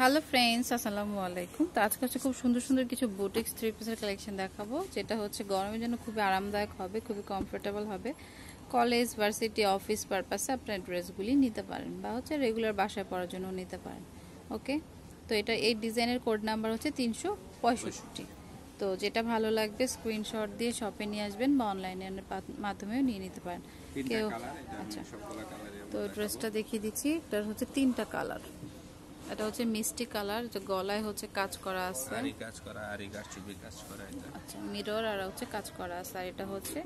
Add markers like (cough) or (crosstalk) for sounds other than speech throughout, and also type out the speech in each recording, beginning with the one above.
Hello friends আসসালামু আলাইকুম তো আজকে হচ্ছে খুব সুন্দর সুন্দর কিছু বুটিক্স থ্রি পিসের কালেকশন দেখাবো যেটা হচ্ছে গরমের জন্য খুবই আরামদায়ক হবে খুবই কমফোর্টেবল হবে কলেজ ভার্সিটি অফিস পারপাসে আপনার ড্রেসগুলি নিতে পারেন বা হচ্ছে রেগুলার বাসায় পড়ার জন্য নিতে পারেন ওকে তো এটা এই ডিজাইনের কোড নাম্বার হচ্ছে তিনশো পঁয়ষট্টি তো যেটা ভালো লাগবে স্ক্রিনশট দিয়ে শপে নিয়ে আসবেন বা অনলাইনের মাধ্যমেও নিয়ে নিতে পারেন কেউ আচ্ছা তো ড্রেসটা দেখিয়ে দিচ্ছি এটার হচ্ছে তিনটা কালার এটা হচ্ছে মিষ্টি কালার যে গলায় হচ্ছে কাজ করা আছে আরি কাজ করা আরি কাজ কাজ করা এটা আচ্ছা মিরর আর হচ্ছে কাজ করা আছে আর এটা হচ্ছে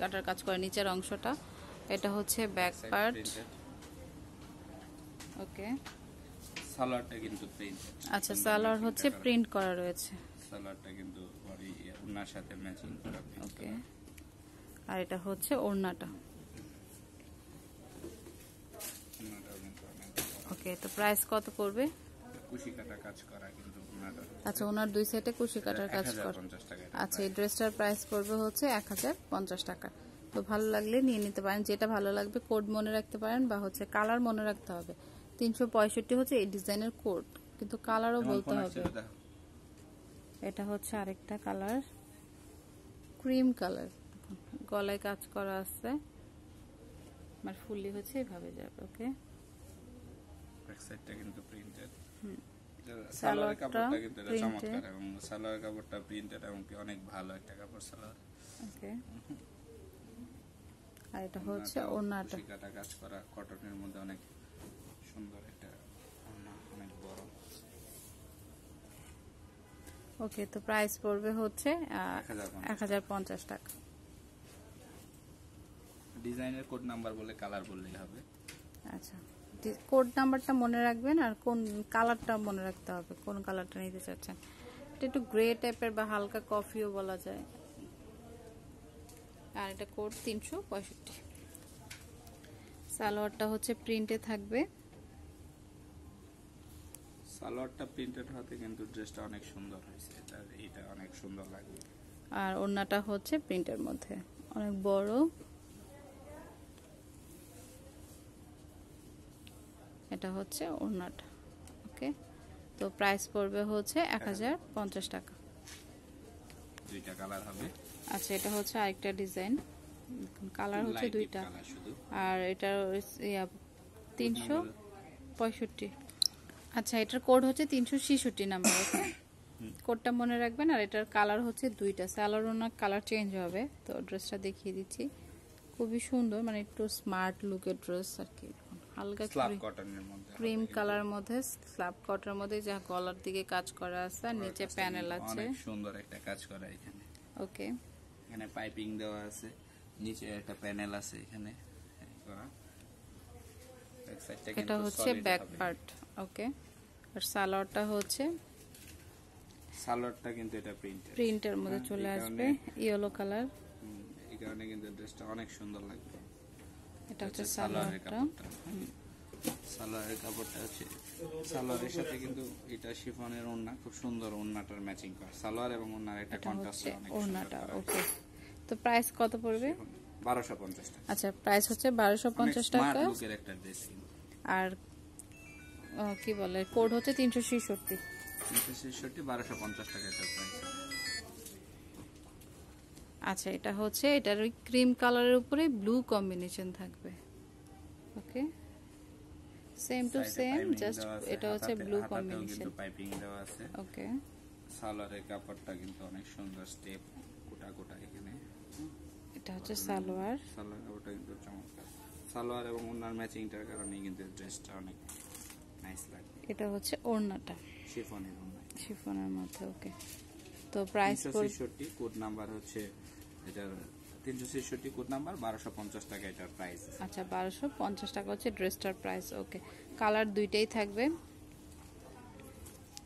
কাটার কাজ করা নিচের অংশটা এটা হচ্ছে ব্যাক পার্ট ওকে সালোয়ারটা কিন্তু প্রিন্ট আচ্ছা সালোয়ার হচ্ছে প্রিন্ট করা রয়েছে সালোয়ারটা কিন্তু ওনার ইয়ে, সাথে ম্যাচিং করা ওকে আর এটা হচ্ছে ওড়নাটা ওকে তো প্রাইস কত পড়বে আচ্ছা ওনার দুই সাইডে কুশি কাটার কাজ করা আচ্ছা এই ড্রেসটার প্রাইস পড়বে হচ্ছে এক টাকা তো ভালো লাগলে নিয়ে নিতে পারেন যেটা ভালো লাগবে কোড মনে রাখতে পারেন বা হচ্ছে কালার মনে রাখতে হবে তিনশো হচ্ছে এই ডিজাইনের কোড কিন্তু কালারও বলতে হবে এটা হচ্ছে আরেকটা কালার ক্রিম কালার গলায় কাজ করা আছে আমার মানে ফুললি হচ্ছে এভাবে যাবে ওকে ব্যাক কিন্তু প্রিন্টেড সালোয়ার কাপড়টা কিন্তু এটা চমৎকার এবং সালোয়ার কাপড়টা প্রিন্টেড এবং কি অনেক ভালো একটা কাপড় সালোয়ার ওকে আর এটা হচ্ছে ওড়নাটা কাটা কাজ করা কটনের মধ্যে অনেক সুন্দর একটা অনেক বড় ওকে তো প্রাইস পড়বে হচ্ছে এক হাজার পঞ্চাশ টাকা ডিজাইনের কোড নাম্বার বলে কালার বললেই হবে আচ্ছা কোড নাম্বারটা মনে রাখবেন আর কোন কালারটা মনে রাখতে হবে কোন কালারটা নিতে চাচ্ছেন এটা একটু গ্রে টাইপের বা হালকা কফিও বলা যায় আর এটা কোড তিনশো পঁয়ষট্টি সালোয়ারটা হচ্ছে প্রিন্টে থাকবে সালোয়ারটা প্রিন্টেড হতে কিন্তু ড্রেসটা অনেক সুন্দর হয়েছে এটা এটা অনেক সুন্দর লাগবে আর ওড়নাটা হচ্ছে প্রিন্টের মধ্যে অনেক বড় এটা হচ্ছে ওনার ওকে তো প্রাইস পড়বে হচ্ছে হ্যাঁ। এক হাজার পঞ্চাশ টাকা আচ্ছা এটা হচ্ছে আরেকটা ডিজাইন কালার হচ্ছে দুইটা আর এটা তিনশো পঁয়ষট্টি আচ্ছা এটার কোড হচ্ছে তিনশো ছিষট্টি নাম্বার ওকে কোডটা (coughs) মনে রাখবেন আর এটার কালার হচ্ছে দুইটা স্যালার ওনার কালার চেঞ্জ হবে তো ড্রেসটা দেখিয়ে দিচ্ছি খুবই সুন্দর মানে একটু স্মার্ট লুকের ড্রেস আর কি হালকা ক্রিম কালার মধ্যে স্ল্যাব কটনের মধ্যে যা কলার দিকে কাজ করা আছে আর নিচে প্যানেল আছে অনেক সুন্দর একটা কাজ করা এখানে ওকে এখানে পাইপিং দেওয়া আছে নিচে একটা প্যানেল আছে এখানে করা এটা হচ্ছে ব্যাক পার্ট ওকে আর সালোয়ারটা হচ্ছে সালোয়ারটা কিন্তু এটা প্রিন্ট প্রিন্টের মধ্যে হ্যাঁ, চলে আসবে ইয়েলো কালার এই কারণে কিন্তু ড্রেসটা অনেক সুন্দর লাগবে এটা হচ্ছে সালোয়ারের কাপড়টা সালোয়ারের কাপড়টা আছে সালোয়ারের সাথে কিন্তু এটা শিফনের ওন্না খুব সুন্দর ওন্নাটার ম্যাচিং করে সালোয়ার এবং ওন্নার একটা কন্ট্রাস্ট অনেক ওকে তো প্রাইস কত পড়বে 1250 টাকা আচ্ছা প্রাইস হচ্ছে 1250 টাকা লুকের একটা ড্রেস আর কি বলে কোড হচ্ছে 366 366 1250 টাকা এটা প্রাইস আচ্ছা এটা হচ্ছে এটার ওই ক্রিম কালারের উপরে ব্লু কম্বিনেশন থাকবে okay same to same just এটা হচ্ছে ব্লু কম্বিনেশন পাইপিং দেওয়া আছে ওকে সালোয়ারের কাপড়টা কিন্তু অনেক সুন্দর স্টেপ কোটা কোটা এখানে এটা হচ্ছে সালোয়ার সালোয়ার কাপড়টা কিন্তু চমৎকার সালোয়ার এবং ওন্নার ম্যাচিংটার কারণে কিন্তু ড্রেসটা অনেক নাইস লাগে এটা হচ্ছে ওড়নাটা শিফনের ওন্না শিফনের মধ্যে ওকে তো প্রাইস ছেষট্টি কোড নাম্বার হচ্ছে এটার 366 কোড নাম্বার 1250 টাকা এটার প্রাইস আচ্ছা 1250 টাকা হচ্ছে ড্রেসটার প্রাইস ওকে কালার দুইটাই থাকবে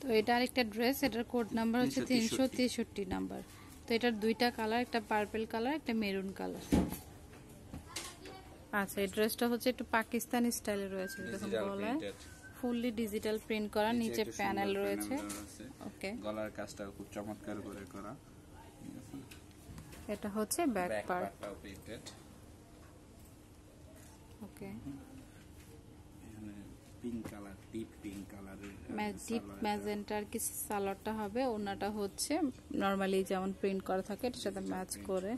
তো এটা আরেকটা ড্রেস এটার কোড নাম্বার হচ্ছে 363 নাম্বার তো এটার দুইটা কালার একটা পার্পল কালার একটা মেরুন কালার আচ্ছা এই ড্রেসটা হচ্ছে একটু পাকিস্তানি স্টাইলে রয়েছে এরকম বলা হয় ফুললি ডিজিটাল প্রিন্ট করা নিচে প্যানেল রয়েছে ওকে গলার কাজটা খুব চমৎকার করে করা এটা হচ্ছে back part okay pink colour deep pink কালারের ডিপ ম্যাজেন্টার কি সালোয়ারটা হবে ওনাটা হচ্ছে নর্মালি যেমন প্রিন্ট করা থাকে এটার সাথে ম্যাচ করে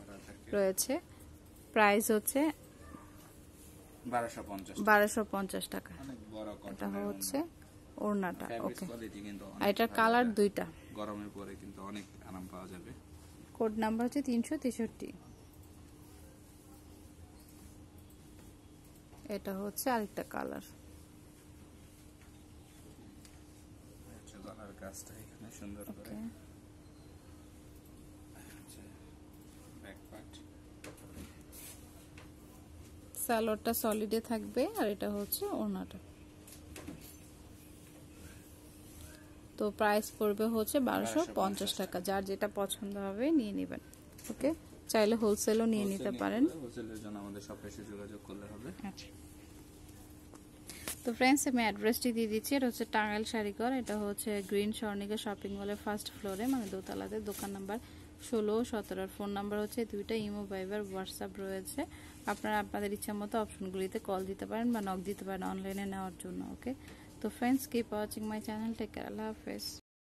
রয়েছে প্রাইস হচ্ছে বারোশো পঞ্চাশ টাকা হচ্ছে ওড়নাটা কালার দুইটা আরাম পাওয়া যাবে কোড নাম্বার হচ্ছে তিনশো তেষট্টি এটা হচ্ছে আরেকটা কালার সুন্দর সালোয়ারটা সলিডে থাকবে আর এটা হচ্ছে ওনাটা তো প্রাইস পড়বে হচ্ছে বারোশো পঞ্চাশ টাকা যার যেটা পছন্দ হবে নিয়ে নেবেন ওকে চাইলে হোলসেলও নিয়ে নিতে পারেন আচ্ছা। তো ফ্রেন্ডস আমি অ্যাড্রেসটি দিয়ে দিচ্ছি এটা হচ্ছে টাঙ্গাইল শাড়িঘর এটা হচ্ছে গ্রিন স্বর্ণিকা শপিং মলের ফার্স্ট ফ্লোরে মানে দোতলাতে দোকান নাম্বার ষোলো সতেরোর ফোন নাম্বার হচ্ছে দুইটা ইমো ভাইবার হোয়াটসঅ্যাপ রয়েছে আপনারা আপনাদের ইচ্ছা মতো অপশনগুলিতে কল দিতে পারেন বা নক দিতে পারেন অনলাইনে নেওয়ার জন্য ওকে তো friends keep watching my channel take care আল্লাহ হাফেজ